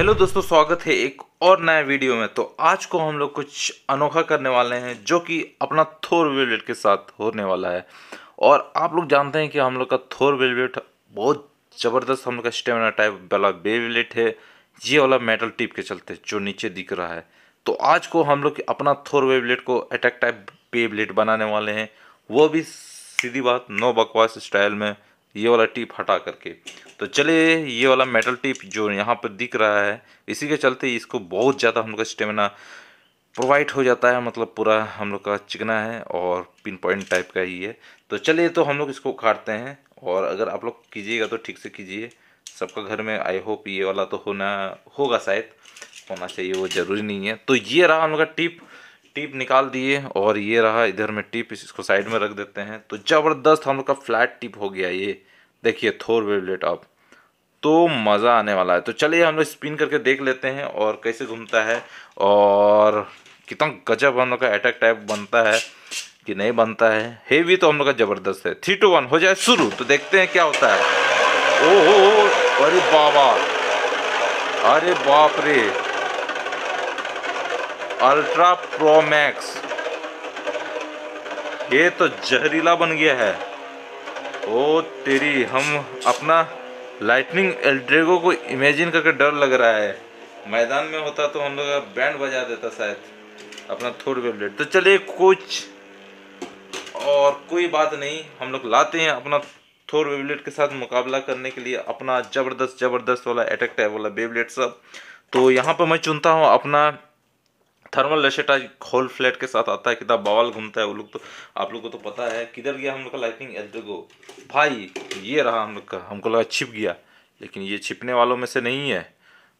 hello दोस्तों स्वागत है एक और नया वीडियो में तो आज को हम लोग कुछ अनोखा करने वाले हैं जो कि अपना थोर वेलवेट के साथ होने वाला है और आप लोग जानते हैं कि हम लोग का थोर वेलवेट बहुत ज़बरदस्त हम लोग का स्टेमिना टाइप वाला बेवेलेट है ये वाला मेटल टिप के चलते जो नीचे दिख रहा है तो आज को हम लोग अपना थोर वेवलेट को अटैक टाइप बेबलेट बनाने वाले हैं वो भी सीधी बात नो बकवास स्टाइल में ये वाला टिप हटा करके तो चलिए ये वाला मेटल टिप जो यहाँ पर दिख रहा है इसी के चलते इसको बहुत ज़्यादा हम लोग का स्टेमिना प्रोवाइड हो जाता है मतलब पूरा हम लोग का चिकना है और पिन पॉइंट टाइप का ही है तो चलिए तो हम लोग इसको काटते हैं और अगर आप लोग कीजिएगा तो ठीक से कीजिए सबका घर में आई होप ये वाला तो होना होगा शायद होना चाहिए वो ज़रूरी नहीं है तो ये रहा हम लोग का टिप टिप निकाल दिए और ये रहा इधर में टिप इसको साइड में रख देते हैं तो ज़बरदस्त हम लोग का फ्लैट टिप हो गया ये देखिए थोर वेबलेट अब तो मज़ा आने वाला है तो चलिए हम लोग स्पिन करके देख लेते हैं और कैसे घूमता है और कितना गजब हम लोग का अटैक टाइप बनता है कि नहीं बनता है हेवी तो हम लोग का ज़बरदस्त है थ्री टू वन हो जाए शुरू तो देखते हैं क्या होता है ओहो अरे बाबा अरे बाप रे अल्ट्रा प्रो मैक्स ये तो जहरीला बन गया है ओ तेरी हम अपना लाइटनिंग एल्ड्रेगो को इमेजिन करके डर लग रहा है मैदान में होता तो हम लोग बैंड बजा देता शायद अपना थोड़ वेबलेट तो चलिए कुछ और कोई बात नहीं हम लोग लाते हैं अपना थोर वेबलेट के साथ मुकाबला करने के लिए अपना ज़बरदस्त ज़बरदस्त वाला अटैक टाइप वाला बेबलेट सब तो यहाँ पर मैं चुनता हूँ अपना थर्मल लेशेटा होल फ्लैट के साथ आता है कितना बवाल घूमता है वो लोग तो आप लोग को तो पता है किधर गया हम लोग का लाइटिंग एल गो भाई ये रहा हम लोग का हमको लगा छिप गया लेकिन ये छिपने वालों में से नहीं है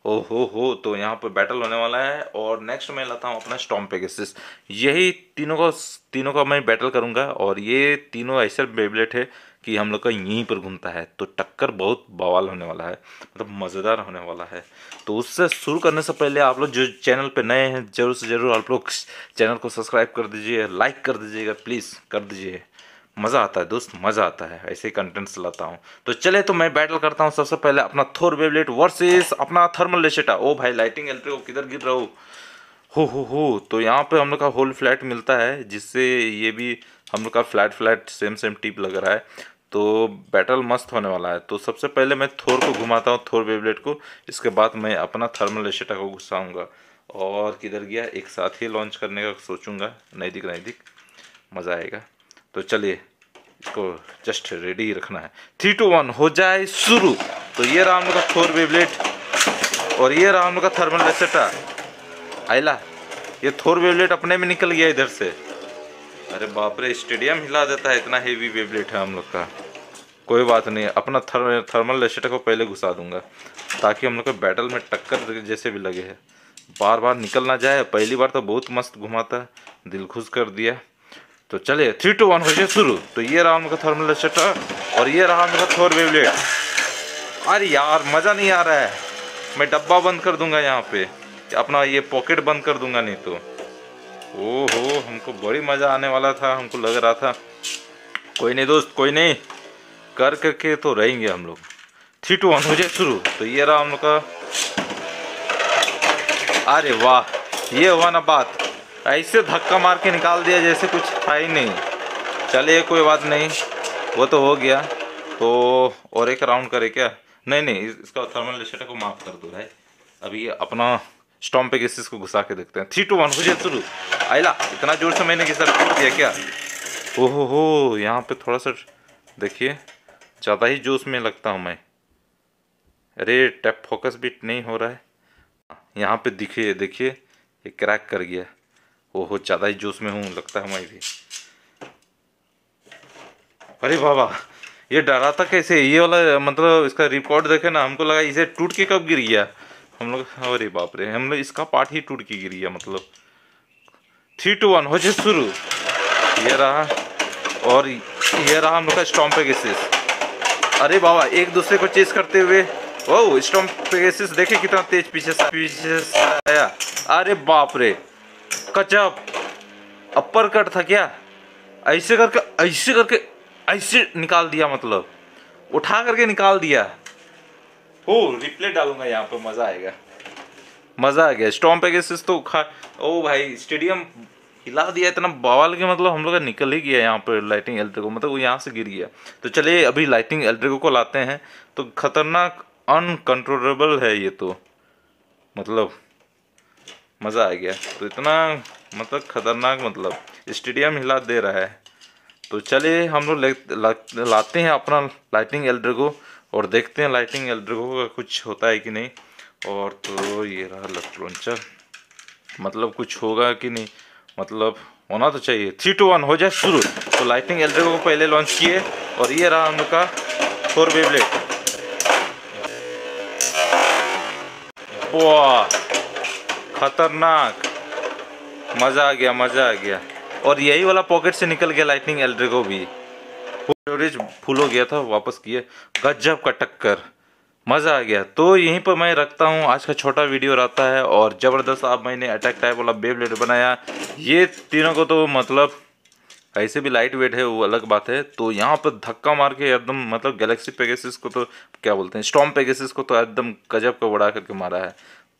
ओ हो हो तो यहाँ पर बैटल होने वाला है और नेक्स्ट मैं लाता हूँ अपना स्टॉम पेगेसिस यही तीनों का तीनों का मैं बैटल करूँगा और ये तीनों ऐसे बेबलेट है कि हम लोग का यहीं पर घूमता है तो टक्कर बहुत बवाल होने वाला है मतलब तो मज़ेदार होने वाला है तो उससे शुरू करने से पहले आप लोग जो चैनल पर नए हैं ज़रूर से ज़रूर आप लोग चैनल को सब्सक्राइब कर दीजिए लाइक कर दीजिएगा प्लीज़ कर दीजिए मज़ा आता है दोस्त मज़ा आता है ऐसे कंटेंट्स लाता हूँ तो चले तो मैं बैटल करता हूँ सबसे पहले अपना थोर वेबलेट वर्सेस अपना थर्मल लेशेटा ओ भाई लाइटिंग एल्ट्री किधर गिर रहा हो हो हो तो यहाँ पे हम लोग का होल फ्लैट मिलता है जिससे ये भी हम लोग का flat flat same same tip लग रहा है तो बैटल मस्त होने वाला है तो सबसे पहले मैं थोर को घुमाता हूँ थोर बेबलेट को इसके बाद मैं अपना थर्मल एशेटा को घुसाऊँगा और किधर गया एक साथ ही लॉन्च करने का सोचूंगा नहीं दिख नहीं दिख मज़ा आएगा तो चलिए इसको जस्ट रेडी रखना है थ्री टू वन हो जाए शुरू तो ये रहा हम लोग का थोर वेबलेट और ये रहा हम लोग का थर्मल रेसेटा आइला ये थोर वेबलेट अपने में निकल गया इधर से अरे बाप रे स्टेडियम हिला देता है इतना हेवी वेबलेट है हम लोग का कोई बात नहीं अपना थर्म थर्मल लेशेट को पहले घुसा दूंगा ताकि हम लोग को बैटल में टक्कर जैसे भी लगे है बार बार निकल ना जाए पहली बार तो बहुत मस्त घुमाता है दिल खुश कर दिया तो चले थ्री टू वन हो जाए शुरू तो ये रहा मेरा थर्मल लेशेट और ये रहा मेरा थोर वेबलेट अरे यार मज़ा नहीं आ रहा है मैं डब्बा बंद कर दूंगा यहाँ पे अपना ये पॉकेट बंद कर दूंगा नहीं तो हो हमको बड़ी मज़ा आने वाला था हमको लग रहा था कोई नहीं दोस्त कोई नहीं कर करके तो रहेंगे हम लोग थ्री टू वन हो जाए शुरू तो ये रहा हम लोग का अरे वाह ये हुआ ना बात ऐसे धक्का मार के निकाल दिया जैसे कुछ था ही नहीं चलिए कोई बात नहीं वो तो हो गया तो और एक राउंड करे क्या नहीं नहीं इसका थर्मल रिश्ते को माफ़ कर दो भाई अभी अपना स्टॉम पे केसेस को घुसा के देखते हैं थ्री टू वन हो जाए शुरू आइला इतना जोर से मैंने किसा टूट दिया क्या ओहो हो यहाँ पे थोड़ा सा देखिए ज़्यादा ही जोश में लगता हूँ मैं अरे टैप फोकस भी नहीं हो रहा है यहाँ पे दिखे देखिए ये क्रैक कर गया ओहो ज़्यादा ही जोश में हूँ लगता है मैं भी अरे बाबा ये डरा था कैसे ये वाला मतलब इसका रिकॉर्ड देखे ना हमको लगा इसे टूट के कब गिर गया हम लोग अरे बाप रे हम लोग इसका पार्ट ही टूट के गिरी है मतलब थ्री टू वन हो जाए शुरू ये रहा और ये रहा हम लोग का स्टॉम्प पेगेसिस अरे बाबा एक दूसरे को चेस करते हुए ओ स्टॉम्प पेगेसिस देखे कितना तेज पीछे सा, पीछे आया अरे बाप रे कचप अपर कट था क्या ऐसे करके ऐसे करके ऐसे निकाल दिया मतलब उठा करके निकाल दिया ओ रिप्ले डालूंगा यहाँ पर मज़ा आएगा मज़ा आ गया स्टॉम पैकेसेस तो खा ओ भाई स्टेडियम हिला दिया इतना बवाल के मतलब हम लोग का निकल ही गया यहाँ पर लाइटिंग एल्ट्रिको मतलब वो यहाँ से गिर गया तो चलिए अभी लाइटिंग एल्ट्रिको को लाते हैं तो खतरनाक अनकंट्रोलेबल है ये तो मतलब मज़ा आ गया तो इतना मतलब खतरनाक मतलब स्टेडियम हिला दे रहा है तो चलिए हम लोग ला, लाते हैं अपना लाइटिंग एल्ट्रिको और देखते हैं लाइटिंग एल्ड्रिको का कुछ होता है कि नहीं और तो ये रहा लेफ्ट लॉन्चर मतलब कुछ होगा कि नहीं मतलब होना तो चाहिए थ्री टू वन हो जाए शुरू तो लाइटिंग एल्ड्रिको को पहले लॉन्च किए और ये रहा हम लोग का फोर वे वाह खतरनाक मज़ा आ गया मज़ा आ गया और यही वाला पॉकेट से निकल गया लाइटनिंग एल्ड्रिको भी कवरेज फुल हो गया था वापस किए गजब का टक्कर मज़ा आ गया तो यहीं पर मैं रखता हूँ आज का छोटा वीडियो रहता है और ज़बरदस्त आप मैंने अटैक टाइप वाला बेबलेट बनाया ये तीनों को तो मतलब ऐसे भी लाइट वेट है वो अलग बात है तो यहाँ पर धक्का मार के एकदम मतलब गैलेक्सी पेगेसिस को तो क्या बोलते हैं स्टॉम पेगेसिस को तो एकदम गजब का बड़ा करके मारा है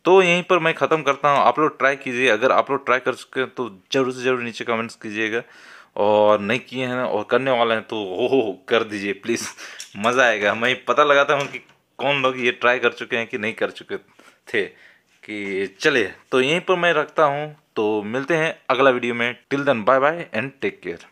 तो यहीं पर मैं ख़त्म करता हूँ आप लोग ट्राई कीजिए अगर आप लोग ट्राई कर सकें तो ज़रूर से ज़रूर नीचे कमेंट्स कीजिएगा और नहीं किए हैं और करने वाले हैं तो हो हो कर दीजिए प्लीज़ मज़ा आएगा मैं पता लगाता हूँ कि कौन लोग ये ट्राई कर चुके हैं कि नहीं कर चुके थे कि चले तो यहीं पर मैं रखता हूँ तो मिलते हैं अगला वीडियो में till then bye bye and take care